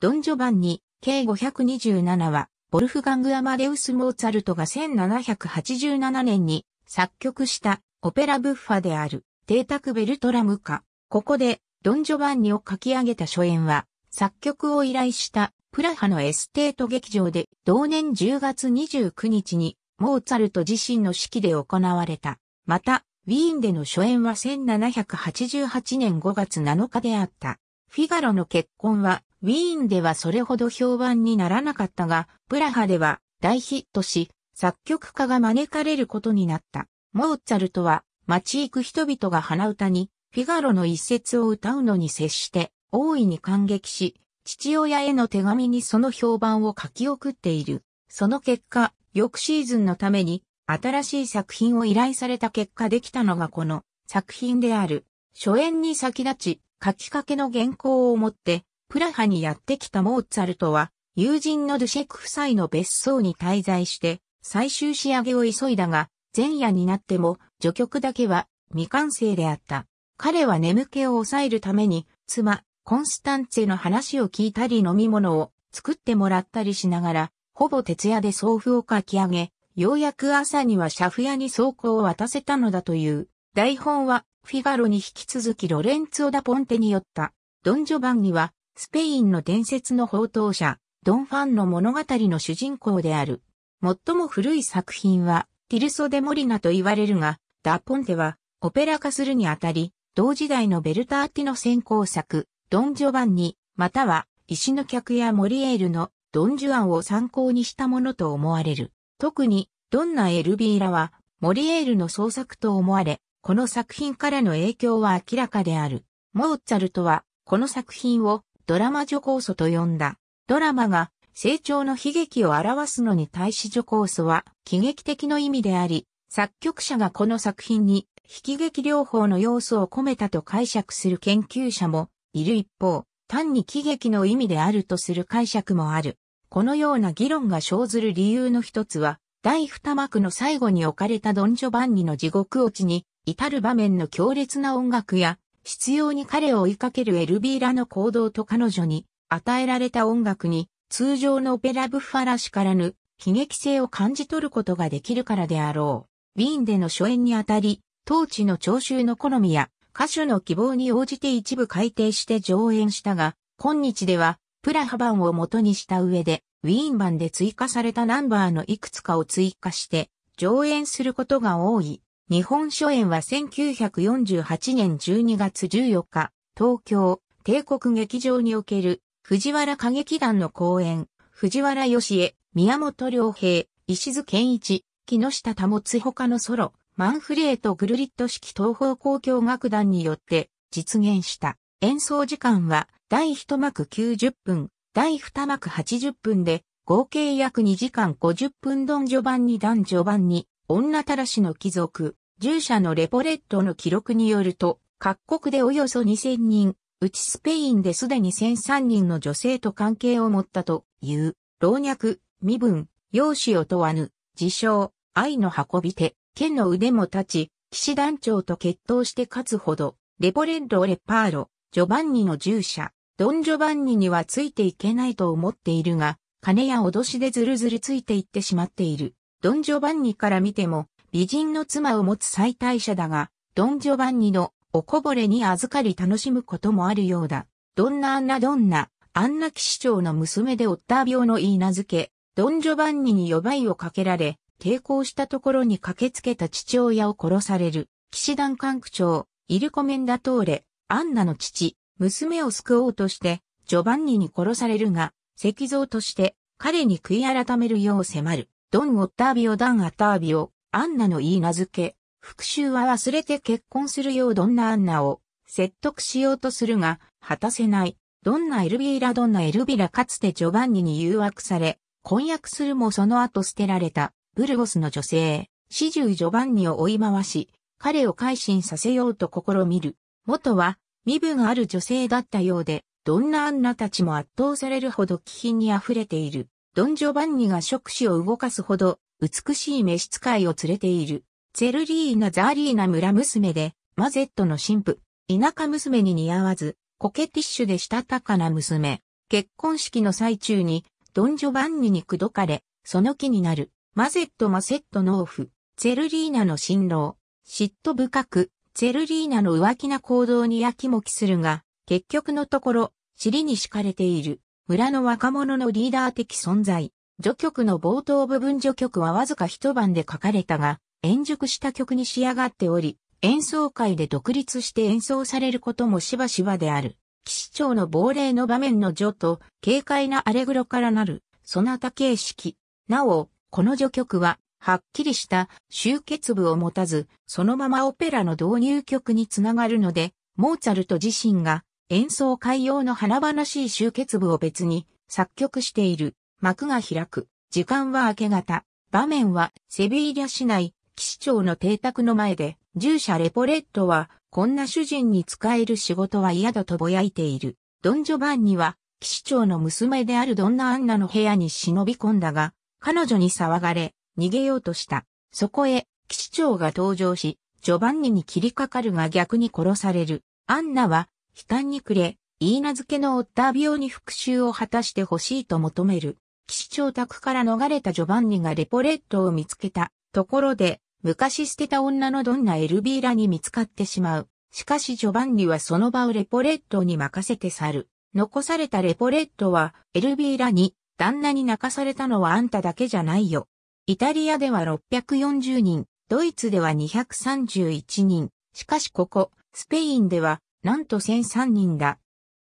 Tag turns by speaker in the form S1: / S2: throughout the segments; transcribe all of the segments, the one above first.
S1: ドン・ジョバンニ、計527は、ボルフガング・アマデウス・モーツァルトが1787年に作曲したオペラブッファである、邸宅ベルトラムカ。ここで、ドン・ジョバンニを書き上げた初演は、作曲を依頼したプラハのエステート劇場で同年10月29日にモーツァルト自身の指揮で行われた。また、ウィーンでの初演は1788年5月7日であった。フィガロの結婚はウィーンではそれほど評判にならなかったが、プラハでは大ヒットし、作曲家が招かれることになった。モーツァルトは街行く人々が鼻歌にフィガロの一節を歌うのに接して大いに感激し、父親への手紙にその評判を書き送っている。その結果、翌シーズンのために新しい作品を依頼された結果できたのがこの作品である。初演に先立ち、書きかけの原稿を持ってプラハにやってきたモーツァルトは、友人のドゥシェク夫妻の別荘に滞在して、最終仕上げを急いだが、前夜になっても、序曲だけは未完成であった。彼は眠気を抑えるために、妻、コンスタンツェの話を聞いたり飲み物を作ってもらったりしながら、ほぼ徹夜で送付を書き上げ、ようやく朝にはシャフ屋に倉庫を渡せたのだという。台本は、フィガロに引き続きロレンツオ・ダ・ポンテによった。ドン・ジョバンには、スペインの伝説の宝刀者、ドンファンの物語の主人公である。最も古い作品は、ティルソ・デ・モリナと言われるが、ダ・ポンテは、オペラ化するにあたり、同時代のベルターティの先行作、ドン・ジョバンニ、または、石の客やモリエールのドン・ジュアンを参考にしたものと思われる。特に、ドンナ・エルビーラは、モリエールの創作と思われ、この作品からの影響は明らかである。モーツァルトは、この作品を、ドラマ女構素と呼んだ。ドラマが成長の悲劇を表すのに対し女構素は喜劇的の意味であり、作曲者がこの作品に悲劇療法の要素を込めたと解釈する研究者もいる一方、単に喜劇の意味であるとする解釈もある。このような議論が生ずる理由の一つは、第二幕の最後に置かれたドン・ジョバンニの地獄落ちに至る場面の強烈な音楽や必要に彼を追いかけるエルビーラの行動と彼女に与えられた音楽に通常のオペラブッファらしからぬ悲劇性を感じ取ることができるからであろう。ウィーンでの初演にあたり、当地の聴衆の好みや歌手の希望に応じて一部改訂して上演したが、今日ではプラハ版を元にした上で、ウィーン版で追加されたナンバーのいくつかを追加して上演することが多い。日本書園は1948年12月14日、東京、帝国劇場における、藤原歌劇団の公演、藤原義江、宮本良平、石津健一、木下保つ他のソロ、マンフレート・グルリット式東方交響楽団によって実現した。演奏時間は第1幕90分、第2幕80分で合計約2時間50分ドン序盤に段序盤に女たらしの貴族、従者のレポレットの記録によると、各国でおよそ2000人、うちスペインですでに1003人の女性と関係を持ったという、老若、身分、容姿を問わぬ、自称、愛の運び手、剣の腕も立ち、騎士団長と決闘して勝つほど、レポレッド・レパーロ、ジョバンニの従者、ドン・ジョバンニにはついていけないと思っているが、金や脅しでずるずるついていってしまっている。ドン・ジョバンニから見ても、美人の妻を持つ妻帯者だが、ドン・ジョバンニのおこぼれに預かり楽しむこともあるようだ。ドンナ・アンナ・ドンナ、アンナ騎士長の娘でオッター病の言い名付け、ドン・ジョバンニにばいをかけられ、抵抗したところに駆けつけた父親を殺される。騎士団管区長、イルコメンダトーレ、アンナの父、娘を救おうとして、ジョバンニに殺されるが、石像として彼に悔い改めるよう迫る。ドン・オッタービオ・ダン・アタービオ、アンナの言い名付け、復讐は忘れて結婚するようドンナ・アンナを説得しようとするが、果たせない。ドンナ・エルビーラ・ドンナ・エルビラかつてジョバンニに誘惑され、婚約するもその後捨てられた、ブルゴスの女性、始終ジョバンニを追い回し、彼を改心させようと試みる。元は、身分ある女性だったようで、どんなアンナたちも圧倒されるほど気品に溢れている。ドン・ジョバンニが触手を動かすほど、美しい召使いを連れている。ゼルリーナ・ザーリーナ村娘で、マゼットの神父。田舎娘に似合わず、コケティッシュでしたたかな娘。結婚式の最中に、ドン・ジョバンニに口説かれ、その気になる。マゼット・マセットのオフ。ゼルリーナの新郎。嫉妬深く、ゼルリーナの浮気な行動にやきもきするが、結局のところ、尻に敷かれている。村の若者のリーダー的存在。序曲の冒頭部分序曲はわずか一晩で書かれたが、演熟した曲に仕上がっており、演奏会で独立して演奏されることもしばしばである。騎士長の亡霊の場面の序と、軽快なアレグロからなる、そなた形式。なお、この序曲は、はっきりした集結部を持たず、そのままオペラの導入曲につながるので、モーツァルト自身が演奏会用の華々しい集結部を別に作曲している。幕が開く。時間は明け方。場面はセビーリャ市内、騎士長の邸宅の前で、従者レポレットは、こんな主人に使える仕事は嫌だとぼやいている。ドン・ジョバンニは、騎士長の娘であるドンナ・アンナの部屋に忍び込んだが、彼女に騒がれ、逃げようとした。そこへ、騎士長が登場し、ジョバンニに切りかかるが逆に殺される。アンナは、悲嘆に暮れ、言い名付けのオッタービオに復讐を果たしてほしいと求める。騎士長宅から逃れたジョバンニがレポレットを見つけたところで、昔捨てた女のどんなエルビーラに見つかってしまう。しかしジョバンニはその場をレポレットに任せて去る。残されたレポレットは、エルビーラに、旦那に泣かされたのはあんただけじゃないよ。イタリアでは640人、ドイツでは231人。しかしここ、スペインではなんと1003人だ。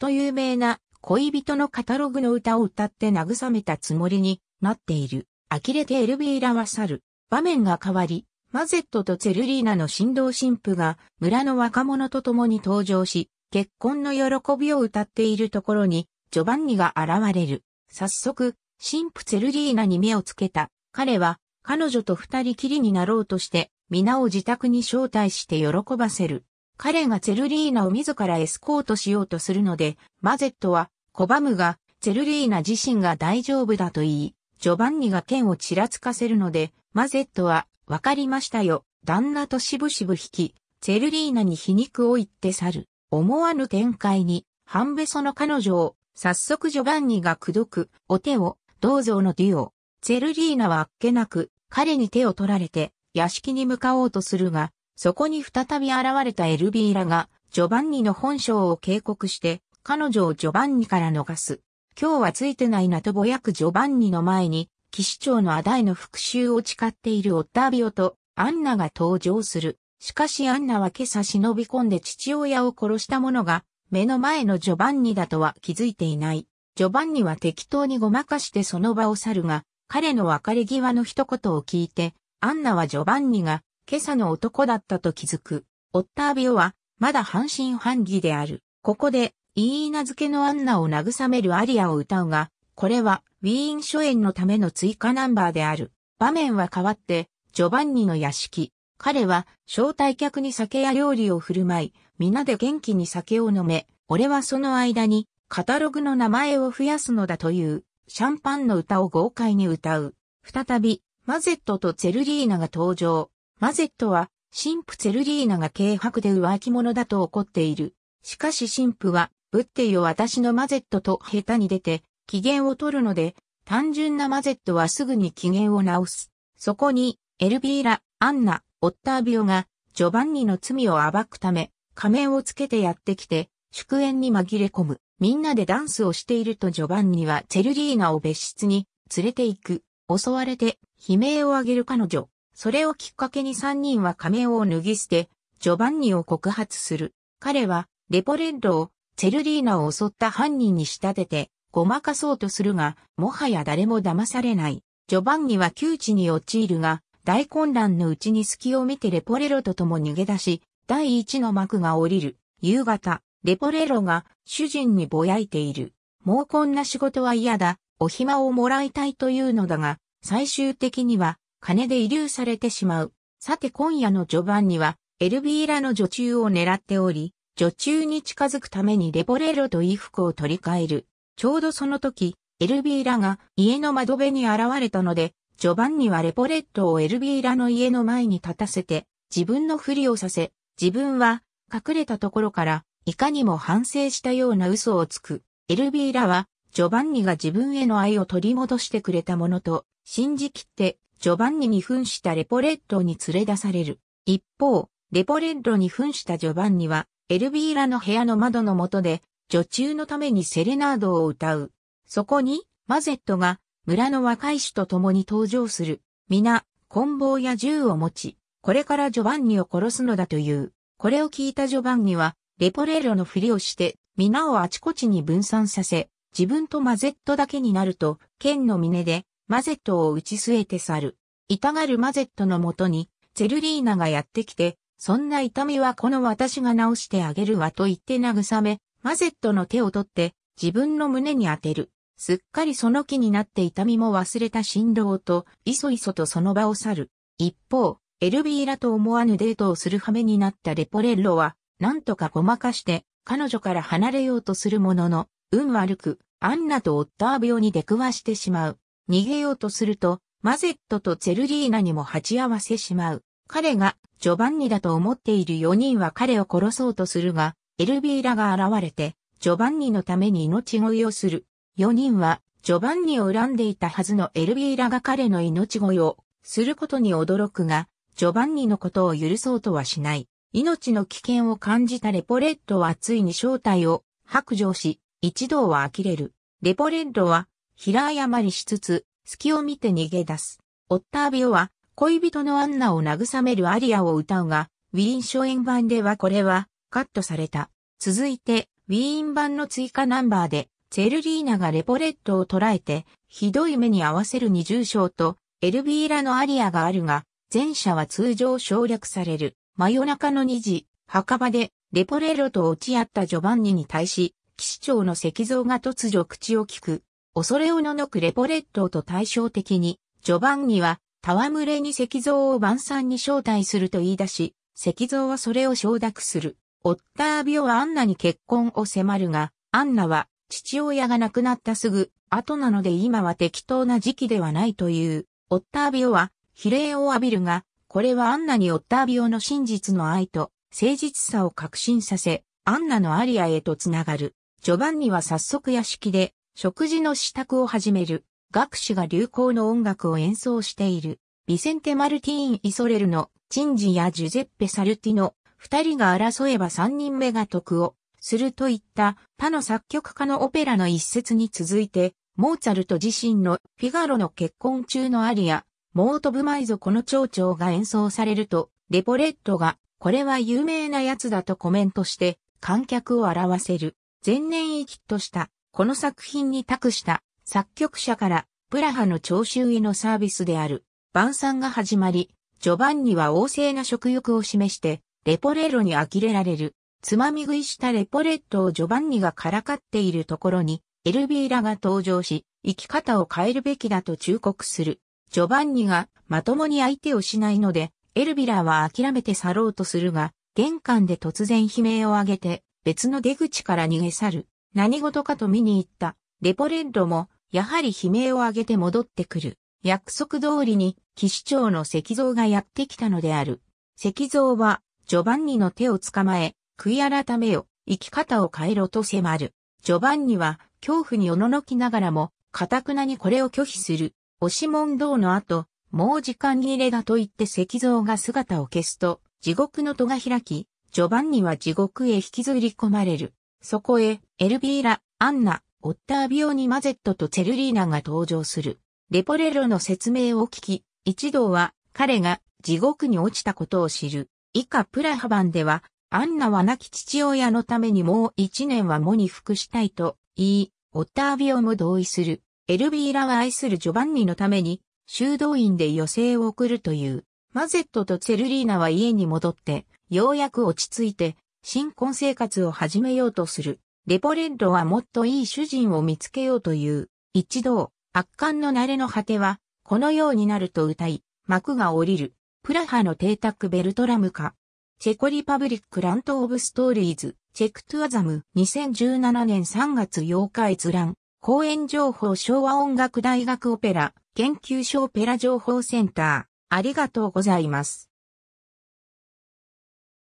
S1: と有名な恋人のカタログの歌を歌って慰めたつもりになっている。呆れてエルビーラは去る。場面が変わり、マゼットとツェルリーナの新郎新婦が村の若者と共に登場し、結婚の喜びを歌っているところに、ジョバンニが現れる。早速、新婦ツェルリーナに目をつけた。彼は、彼女と二人きりになろうとして、皆を自宅に招待して喜ばせる。彼がゼルリーナを自らエスコートしようとするので、マゼットは拒むが、ゼルリーナ自身が大丈夫だと言い、ジョバンニが剣をちらつかせるので、マゼットは、わかりましたよ、旦那としぶしぶ引き、ゼルリーナに皮肉を言って去る。思わぬ展開に、半べその彼女を、早速ジョバンニが口説く、お手を、銅像のデュオ。ゼルリーナはあっけなく、彼に手を取られて、屋敷に向かおうとするが、そこに再び現れたエルビーラが、ジョバンニの本性を警告して、彼女をジョバンニから逃す。今日はついてないなとぼやくジョバンニの前に、騎士長のアダイの復讐を誓っているオッタービオとアンナが登場する。しかしアンナは今朝忍び込んで父親を殺した者が目の前のジョバンニだとは気づいていない。ジョバンニは適当にごまかしてその場を去るが、彼の別れ際の一言を聞いて、アンナはジョバンニが今朝の男だったと気づく。オッタービオは、まだ半信半疑である。ここで、いいナ付けのアンナを慰めるアリアを歌うが、これは、ウィーン初演のための追加ナンバーである。場面は変わって、ジョバンニの屋敷。彼は、招待客に酒や料理を振る舞い、皆で元気に酒を飲め、俺はその間に、カタログの名前を増やすのだという、シャンパンの歌を豪快に歌う。再び、マゼットとゼルリーナが登場。マゼットは、神父ツェルリーナが軽薄で浮気者だと怒っている。しかし神父は、ぶってよ私のマゼットと下手に出て、機嫌を取るので、単純なマゼットはすぐに機嫌を直す。そこに、エルビーラ、アンナ、オッタービオが、ジョバンニの罪を暴くため、仮面をつけてやってきて、祝宴に紛れ込む。みんなでダンスをしているとジョバンニはチェルリーナを別室に連れて行く。襲われて悲鳴を上げる彼女。それをきっかけに3人は仮面を脱ぎ捨て、ジョバンニを告発する。彼は、レポレッドを、チェルリーナを襲った犯人に仕立てて、ごまかそうとするが、もはや誰も騙されない。ジョバンニは窮地に陥るが、大混乱のうちに隙を見てレポレロと共逃げ出し、第一の幕が降りる。夕方、レポレロが主人にぼやいている。もうこんな仕事は嫌だ。お暇をもらいたいというのだが、最終的には金で遺留されてしまう。さて今夜の序盤には、エルビーラの女中を狙っており、女中に近づくためにレボレロと衣服を取り替える。ちょうどその時、エルビーラが家の窓辺に現れたので、序盤にはレポレットをエルビーラの家の前に立たせて、自分のふりをさせ、自分は隠れたところから、いかにも反省したような嘘をつく。エルビーラは、ジョバンニが自分への愛を取り戻してくれたものと、信じきってジョバンニに扮したレポレッドに連れ出される。一方、レポレッドに扮したジョバンニは、エルビーラの部屋の窓の下で、女中のためにセレナードを歌う。そこに、マゼットが、村の若い種と共に登場する。皆、棍棒や銃を持ち、これからジョバンニを殺すのだという。これを聞いたジョバンニは、レポレッロのふりをして、皆をあちこちに分散させ、自分とマゼットだけになると、剣の峰で、マゼットを打ち据えて去る。痛がるマゼットのもとに、ゼルリーナがやってきて、そんな痛みはこの私が治してあげるわと言って慰め、マゼットの手を取って自分の胸に当てる。すっかりその気になって痛みも忘れた振動と、いそいそとその場を去る。一方、エルビーラと思わぬデートをする羽目になったレポレッロは、なんとかごまかして、彼女から離れようとするものの、運悪く、アンナとオッター病に出くわしてしまう。逃げようとすると、マゼットとゼルリーナにも鉢合わせしまう。彼がジョバンニだと思っている4人は彼を殺そうとするが、エルビーラが現れて、ジョバンニのために命乞いをする。4人は、ジョバンニを恨んでいたはずのエルビーラが彼の命乞いをすることに驚くが、ジョバンニのことを許そうとはしない。命の危険を感じたレポレッドはついに正体を白状し、一同は呆れる。レポレッドは平謝りしつつ、隙を見て逃げ出す。オッタービオは、恋人のアンナを慰めるアリアを歌うが、ウィーン初演版ではこれは、カットされた。続いて、ウィーン版の追加ナンバーで、チェルリーナがレポレットを捉えて、ひどい目に合わせる二重章と、エルビーラのアリアがあるが、前者は通常省略される。真夜中の2時、墓場で、レポレロと落ち合ったジョバンニに対し、騎士長の石像が突如口を聞く。恐れをののくレポレットと対照的に、ジョバンニは、戯れに石像を晩餐に招待すると言い出し、石像はそれを承諾する。オッタービオはアンナに結婚を迫るが、アンナは父親が亡くなったすぐ後なので今は適当な時期ではないという。オッタービオは比例を浴びるが、これはアンナにオッタービオの真実の愛と誠実さを確信させ、アンナのアリアへとつながる。ジョバンニは早速屋敷で食事の支度を始める。学士が流行の音楽を演奏している。ビセンテ・マルティーン・イソレルのチンジやジュゼッペ・サルティの二人が争えば三人目が得をするといった他の作曲家のオペラの一節に続いて、モーツァルト自身のフィガロの結婚中のアリア、モートブマイゾこの蝶々が演奏されると、レポレットが、これは有名なやつだとコメントして、観客を表せる。前年生きとしたこの作品に託した作曲者からプラハの聴衆へのサービスである晩餐が始まり、ジョバンニは旺盛な食欲を示してレポレロに呆れられる。つまみ食いしたレポレットをジョバンニがからかっているところにエルビーラが登場し、生き方を変えるべきだと忠告する。ジョバンニがまともに相手をしないので、エルビラは諦めて去ろうとするが、玄関で突然悲鳴を上げて別の出口から逃げ去る。何事かと見に行った、レポレッドも、やはり悲鳴を上げて戻ってくる。約束通りに、騎士長の石像がやってきたのである。石像は、ジョバンニの手を捕まえ、悔い改めよ、生き方を変えろと迫る。ジョバンニは、恐怖におののきながらも、かたくなにこれを拒否する。押し問答の後、もう時間切れだと言って石像が姿を消すと、地獄の戸が開き、ジョバンニは地獄へ引きずり込まれる。そこへ、エルビーラ、アンナ、オッタービオニ・マゼットとチェルリーナが登場する。レポレロの説明を聞き、一同は彼が地獄に落ちたことを知る。以下プラハ版では、アンナは亡き父親のためにもう一年は喪に服したいと言い、オッタービオも同意する。エルビーラは愛するジョバンニのために、修道院で余生を送るという。マゼットとチェルリーナは家に戻って、ようやく落ち着いて、新婚生活を始めようとする。レポレッドはもっといい主人を見つけようという。一同、圧巻の慣れの果ては、このようになると歌い、幕が降りる。プラハの邸宅ベルトラムか。チェコリパブリックラントオブストーリーズ、チェックトゥアザム、2017年3月8日閲覧。公演情報昭和音楽大学オペラ、研究所オペラ情報センター。ありがとうございます。